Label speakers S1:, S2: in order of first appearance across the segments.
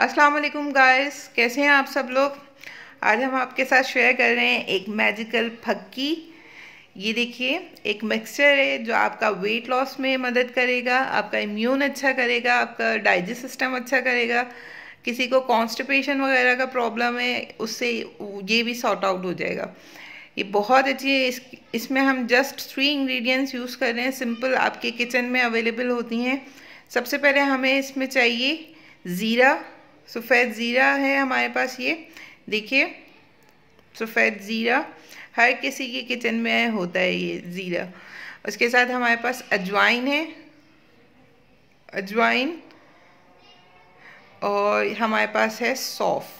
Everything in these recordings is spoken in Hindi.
S1: अस्सलाम वालेकुम गाइस कैसे हैं आप सब लोग आज हम आपके साथ शेयर कर रहे हैं एक मैजिकल फक्की ये देखिए एक मिक्सचर है जो आपका वेट लॉस में मदद करेगा आपका इम्यून अच्छा करेगा आपका डाइजेस्ट सिस्टम अच्छा करेगा किसी को कॉन्स्टिपेशन वगैरह का प्रॉब्लम है उससे ये भी सॉर्ट आउट हो जाएगा ये बहुत अच्छी है इस इसमें हम जस्ट थ्री इंग्रेडिएंट्स यूज़ कर रहे हैं सिंपल आपके किचन में अवेलेबल होती हैं सबसे पहले हमें इसमें चाहिए ज़ीरा सफ़ेद ज़ीरा है हमारे पास ये देखिए सफ़ेद ज़ीरा हर किसी के किचन में होता है ये ज़ीरा उसके साथ हमारे पास अजवाइन है अजवाइन और हमारे पास है सौफ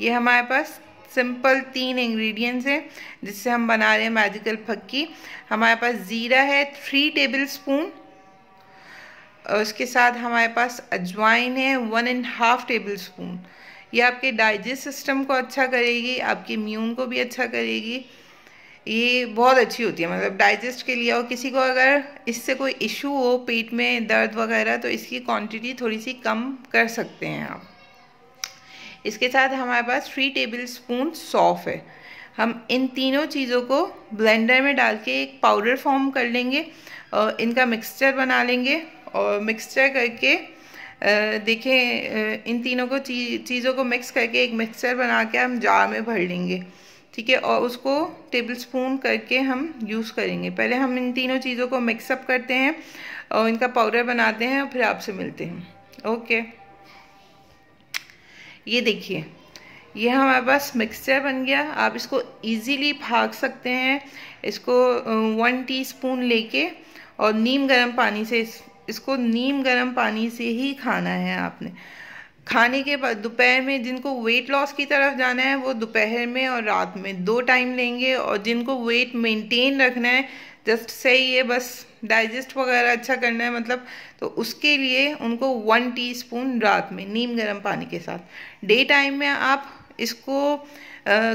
S1: ये हमारे पास सिंपल तीन इंग्रेडिएंट्स हैं जिससे हम बना रहे हैं मैजिकल फक्की हमारे पास ज़ीरा है थ्री टेबल स्पून उसके साथ हमारे पास अजवाइन है one and half tablespoon ये आपके डाइजेस्ट सिस्टम को अच्छा करेगी आपकी इम्यून को भी अच्छा करेगी ये बहुत अच्छी होती है मतलब डाइजेस्ट के लिए और किसी को अगर इससे कोई इशू हो पेट में दर्द वगैरह तो इसकी क्वांटिटी थोड़ी सी कम कर सकते हैं आप इसके साथ हमारे पास थ्री टेबल स्पून सौफ है हम इन तीनों चीज़ों को ब्लेंडर में डाल के एक पाउडर फॉर्म कर लेंगे और इनका मिक्सचर बना लेंगे और मिक्सचर करके देखें इन तीनों को ची, चीज़ों को मिक्स करके एक मिक्सचर बना के हम जार में भर लेंगे ठीक है और उसको टेबल स्पून करके हम यूज़ करेंगे पहले हम इन तीनों चीज़ों को मिक्सअप करते हैं और इनका पाउडर बनाते हैं और फिर आपसे मिलते हैं ओके ये देखिए ये हमारे पास मिक्सचर बन गया आप इसको इजीली भाग सकते हैं इसको वन टीस्पून लेके और नीम गर्म पानी से इस इसको नीम गर्म पानी से ही खाना है आपने खाने के बाद दोपहर में जिनको वेट लॉस की तरफ जाना है वो दोपहर में और रात में दो टाइम लेंगे और जिनको वेट मेंटेन रखना है जस्ट सही है बस डाइजेस्ट वगैरह अच्छा करना है मतलब तो उसके लिए उनको वन टीस्पून रात में नीम गर्म पानी के साथ डे टाइम में आप इसको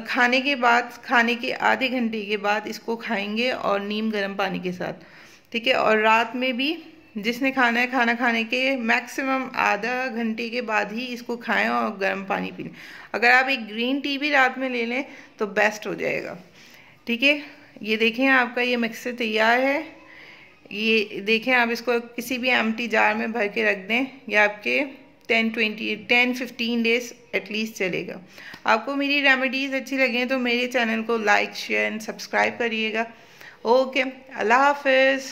S1: खाने के बाद खाने के आधे घंटे के बाद इसको खाएंगे और नीम गर्म पानी के साथ ठीक है और रात में भी जिसने खाना है खाना खाने के मैक्सिमम आधा घंटे के बाद ही इसको खाएं और गर्म पानी पीने अगर आप एक ग्रीन टी भी रात में ले लें तो बेस्ट हो जाएगा ठीक है ये देखें आपका ये मिक्सर तैयार है ये देखें आप इसको किसी भी एम जार में भर के रख दें या आपके ten twenty ten fifteen days at least चलेगा आपको मेरी रेमेडीज़ अच्छी लगें तो मेरे चैनल को लाइक शेयर एंड सब्सक्राइब करिएगा ओके अल्लाह हाफिज़